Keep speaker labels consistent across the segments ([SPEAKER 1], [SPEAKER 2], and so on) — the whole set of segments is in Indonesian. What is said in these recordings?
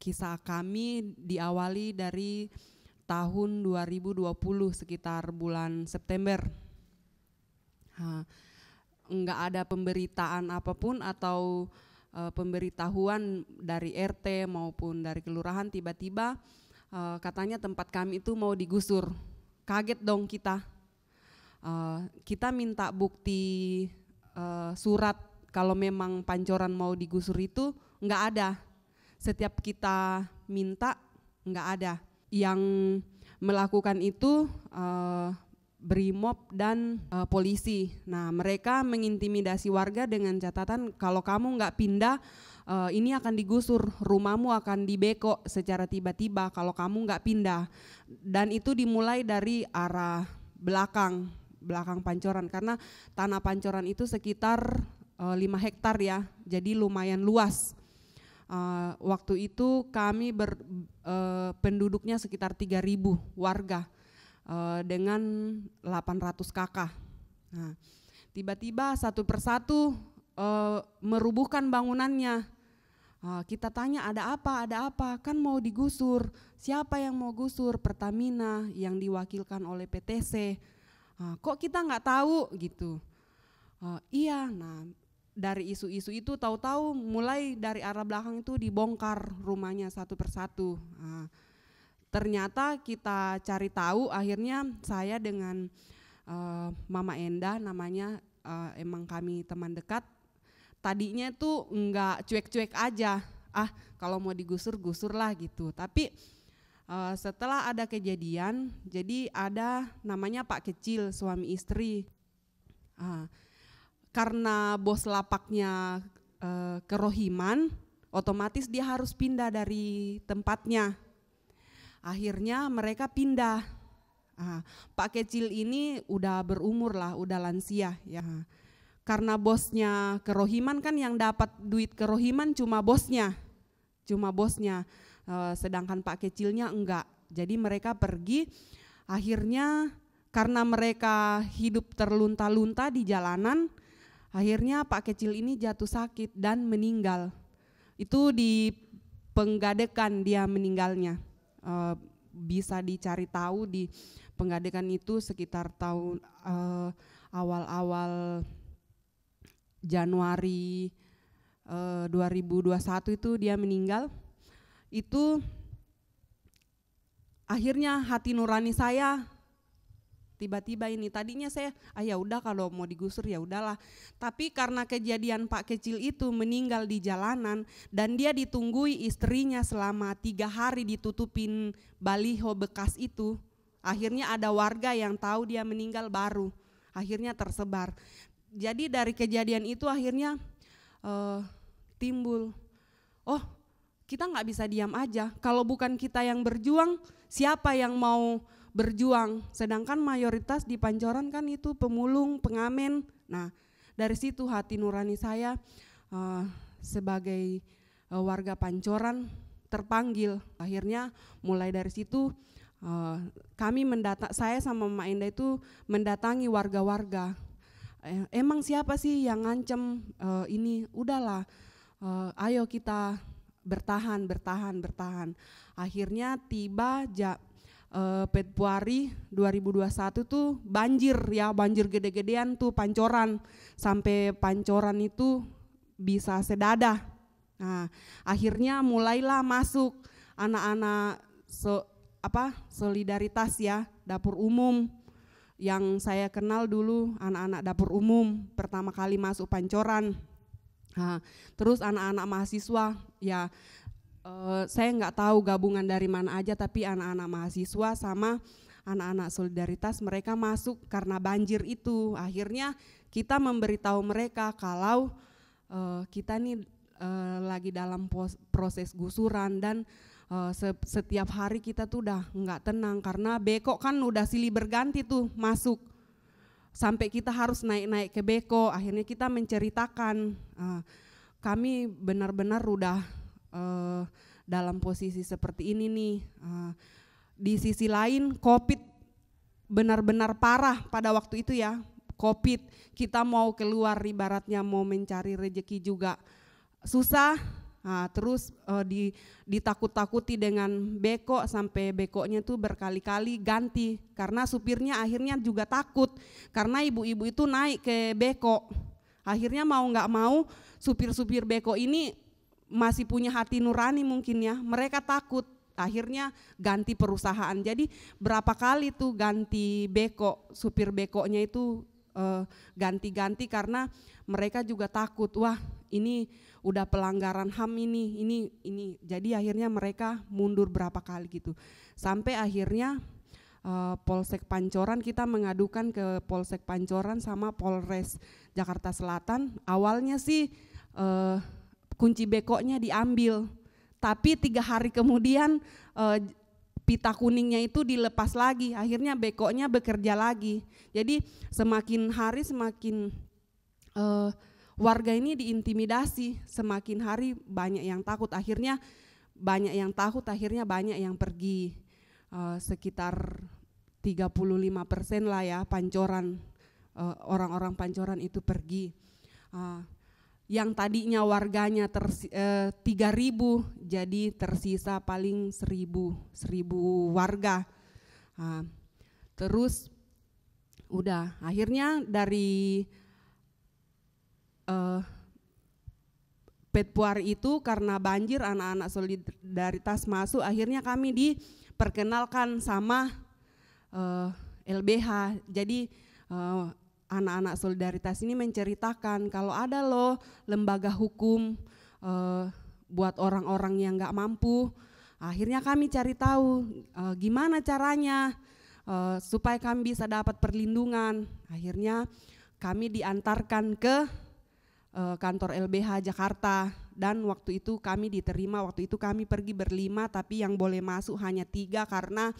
[SPEAKER 1] kisah kami diawali dari tahun 2020 sekitar bulan September. Ha, enggak ada pemberitaan apapun atau e, pemberitahuan dari RT maupun dari kelurahan tiba-tiba e, katanya tempat kami itu mau digusur. Kaget dong kita. E, kita minta bukti e, surat kalau memang pancoran mau digusur itu enggak ada setiap kita minta nggak ada. Yang melakukan itu uh, eh, Brimob dan uh, polisi. Nah, mereka mengintimidasi warga dengan catatan kalau kamu nggak pindah, uh, ini akan digusur, rumahmu akan dibeko secara tiba-tiba kalau kamu nggak pindah. Dan itu dimulai dari arah belakang, belakang pancoran karena tanah pancoran itu sekitar lima 5 hektar ya, jadi lumayan luas. Uh, waktu itu kami ber, uh, penduduknya sekitar 3.000 warga uh, dengan 800 kakak. Nah, tiba-tiba satu persatu uh, merubuhkan bangunannya. Uh, kita tanya ada apa, ada apa, kan mau digusur. Siapa yang mau gusur? Pertamina yang diwakilkan oleh PTC. Uh, kok kita nggak tahu gitu? Uh, iya, nah dari isu-isu itu tahu-tahu mulai dari arah belakang itu dibongkar rumahnya satu persatu. Nah, ternyata kita cari tahu akhirnya saya dengan uh, Mama Endah, namanya uh, emang kami teman dekat. Tadinya tuh enggak cuek-cuek aja, ah kalau mau digusur gusurlah gitu. Tapi uh, setelah ada kejadian, jadi ada namanya Pak Kecil suami istri. Uh, karena bos lapaknya e, kerohiman, otomatis dia harus pindah dari tempatnya. Akhirnya mereka pindah. Nah, Pak kecil ini udah berumur lah, udah lansia ya. Karena bosnya kerohiman kan yang dapat duit kerohiman cuma bosnya, cuma bosnya. E, sedangkan Pak kecilnya enggak. Jadi mereka pergi, akhirnya karena mereka hidup terlunta-lunta di jalanan, Akhirnya Pak kecil ini jatuh sakit dan meninggal. Itu di penggadekan dia meninggalnya. E, bisa dicari tahu di penggadekan itu sekitar tahun e, awal-awal Januari e, eh, 2021 itu dia meninggal. Itu akhirnya hati nurani saya tiba-tiba ini tadinya saya ah ya udah kalau mau digusur ya udahlah tapi karena kejadian pak kecil itu meninggal di jalanan dan dia ditunggui istrinya selama tiga hari ditutupin baliho bekas itu akhirnya ada warga yang tahu dia meninggal baru akhirnya tersebar jadi dari kejadian itu akhirnya uh, timbul oh kita nggak bisa diam aja kalau bukan kita yang berjuang siapa yang mau berjuang. Sedangkan mayoritas di Pancoran kan itu pemulung, pengamen. Nah, dari situ hati nurani saya uh, sebagai uh, warga Pancoran terpanggil. Akhirnya mulai dari situ uh, kami mendata saya sama Mama Enda itu mendatangi warga-warga. Eh, emang siapa sih yang ngancem uh, ini? Udahlah, uh, ayo kita bertahan, bertahan, bertahan. Akhirnya tiba ja, Eh, Februari 2021 tuh banjir ya, banjir gede-gedean tuh pancoran. Sampai pancoran itu bisa sedada. Nah, akhirnya mulailah masuk anak-anak so, apa solidaritas ya, dapur umum yang saya kenal dulu anak-anak dapur umum pertama kali masuk pancoran. Nah, terus anak-anak mahasiswa ya uh, saya nggak tahu gabungan dari mana aja tapi anak-anak mahasiswa sama anak-anak solidaritas mereka masuk karena banjir itu akhirnya kita memberitahu mereka kalau uh, kita nih uh, lagi dalam proses gusuran dan uh, setiap hari kita tuh udah nggak tenang karena beko kan udah silih berganti tuh masuk sampai kita harus naik-naik ke beko akhirnya kita menceritakan uh, kami benar-benar udah uh, dalam posisi seperti ini nih. Uh, di sisi lain COVID benar-benar parah pada waktu itu ya. COVID kita mau keluar ibaratnya mau mencari rejeki juga susah. Nah, terus uh, di, ditakut-takuti dengan beko sampai nya tuh berkali-kali ganti karena supirnya akhirnya juga takut karena ibu-ibu itu naik ke beko akhirnya mau nggak mau supir-supir beko ini masih punya hati nurani mungkin ya, mereka takut akhirnya ganti perusahaan. Jadi berapa kali tuh ganti beko, supir bekonya itu eh, ganti-ganti karena mereka juga takut, wah ini udah pelanggaran HAM ini, ini ini. Jadi akhirnya mereka mundur berapa kali gitu. Sampai akhirnya eh, Polsek Pancoran kita mengadukan ke Polsek Pancoran sama Polres Jakarta Selatan. Awalnya sih eh, kunci bekoknya diambil. Tapi tiga hari kemudian e, pita kuningnya itu dilepas lagi, akhirnya bekoknya bekerja lagi. Jadi semakin hari semakin e, warga ini diintimidasi, semakin hari banyak yang takut, akhirnya banyak yang takut, akhirnya banyak yang pergi. E, sekitar 35 persen lah ya pancoran, orang-orang pancoran itu pergi. Uh, yang tadinya warganya tersi, eh, 3.000 jadi tersisa paling 1.000 1.000 warga. Nah, terus udah akhirnya dari eh, Petpuar itu karena banjir anak-anak solidaritas masuk akhirnya kami diperkenalkan sama LBH eh, jadi eh, anak-anak solidaritas ini menceritakan kalau ada loh lembaga hukum e, buat orang-orang yang nggak mampu. Akhirnya kami cari tahu e, gimana caranya e, supaya kami bisa dapat perlindungan. Akhirnya kami diantarkan ke e, kantor LBH Jakarta dan waktu itu kami diterima. Waktu itu kami pergi berlima tapi yang boleh masuk hanya tiga karena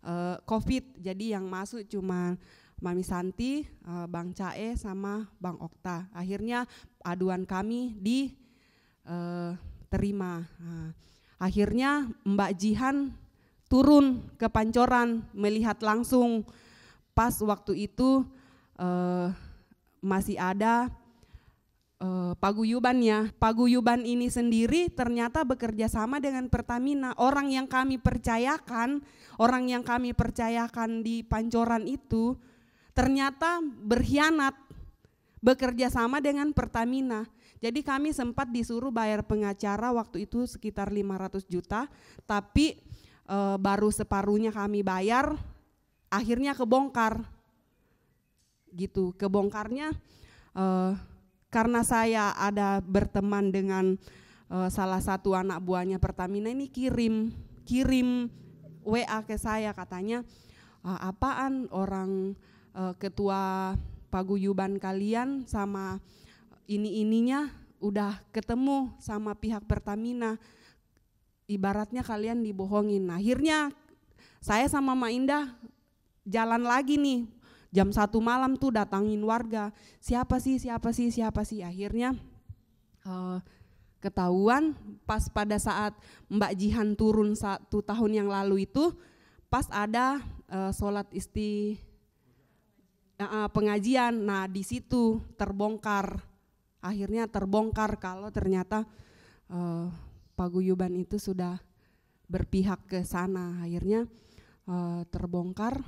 [SPEAKER 1] e, COVID. Jadi yang masuk cuma Mami Santi, eh, Bang Cae sama Bang Okta. Akhirnya aduan kami diterima. Eh, nah, akhirnya Mbak Jihan turun ke Pancoran melihat langsung. Pas waktu itu eh, masih ada paguyuban paguyubannya. Paguyuban ini sendiri ternyata bekerja sama dengan Pertamina. Orang yang kami percayakan, orang yang kami percayakan di Pancoran itu ternyata berkhianat bekerja sama dengan Pertamina. Jadi kami sempat disuruh bayar pengacara waktu itu sekitar 500 juta, tapi e, baru separuhnya kami bayar, akhirnya kebongkar. Gitu, kebongkarnya e, karena saya ada berteman dengan e, salah satu anak buahnya Pertamina ini kirim kirim WA ke saya katanya apaan orang uh, ketua paguyuban kalian sama ini-ininya udah ketemu sama pihak Pertamina. Ibaratnya kalian dibohongin. akhirnya saya sama Ma Indah jalan lagi nih. Jam satu malam tuh datangin warga. Siapa sih, siapa sih, siapa sih. Akhirnya uh, ketahuan pas pada saat Mbak Jihan turun satu tahun yang lalu itu pas ada uh, sholat isti pengajian. Nah, di situ terbongkar. Akhirnya terbongkar kalau ternyata uh, paguyuban itu sudah berpihak ke sana. Akhirnya uh, terbongkar.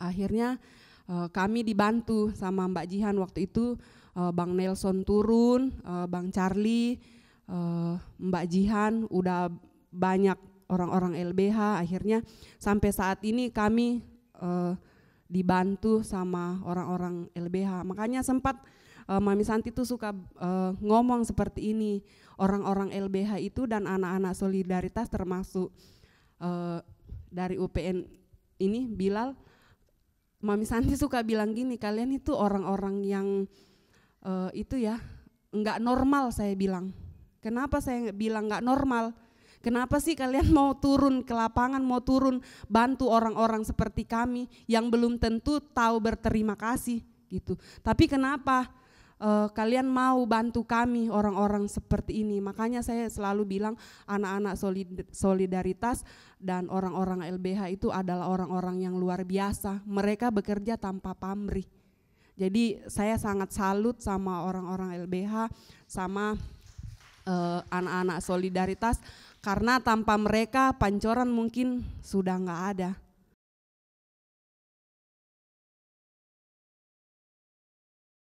[SPEAKER 1] Akhirnya uh, kami dibantu sama Mbak Jihan waktu itu Bang Nelson turun, Bang Charlie, Mbak Jihan udah banyak orang-orang LBH akhirnya sampai saat ini kami dibantu sama orang-orang LBH. Makanya sempat uh, Mami Santi tuh suka uh, ngomong seperti ini, orang-orang LBH itu dan anak-anak solidaritas termasuk uh, dari UPN ini Bilal Mami Santi suka bilang gini, kalian itu orang-orang yang uh, itu ya enggak normal saya bilang. Kenapa saya bilang enggak normal? Kenapa sih kalian mau turun ke lapangan, mau turun bantu orang-orang seperti kami yang belum tentu tahu berterima kasih gitu. Tapi kenapa uh, kalian mau bantu kami orang-orang seperti ini? Makanya saya selalu bilang anak-anak solidaritas dan orang-orang LBH itu adalah orang-orang yang luar biasa. Mereka bekerja tanpa pamrih. Jadi saya sangat salut sama orang-orang LBH, sama eh, anak-anak uh, anak -anak solidaritas karena tanpa mereka pancoran mungkin sudah nggak ada.